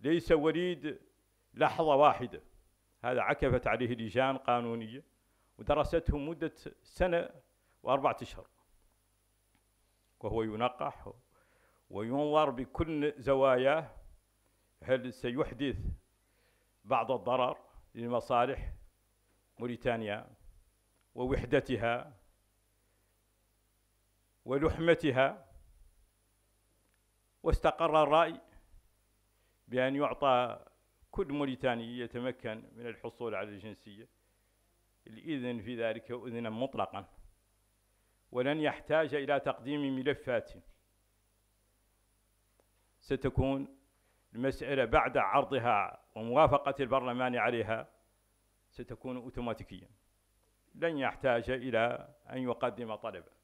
ليس وليد لحظة واحدة هذا عكفت عليه لجان قانونية ودرسته مدة سنة وأربعة أشهر وهو ينقح وينظر بكل زواياه هل سيحدث بعض الضرر لمصالح موريتانيا ووحدتها ولحمتها واستقر الرأي بأن يعطى كل موريتاني يتمكن من الحصول على الجنسية الإذن في ذلك إذنا مطلقا ولن يحتاج إلى تقديم ملفات ستكون المسألة بعد عرضها وموافقة البرلمان عليها ستكون أوتوماتيكيا لن يحتاج إلى أن يقدم طلبا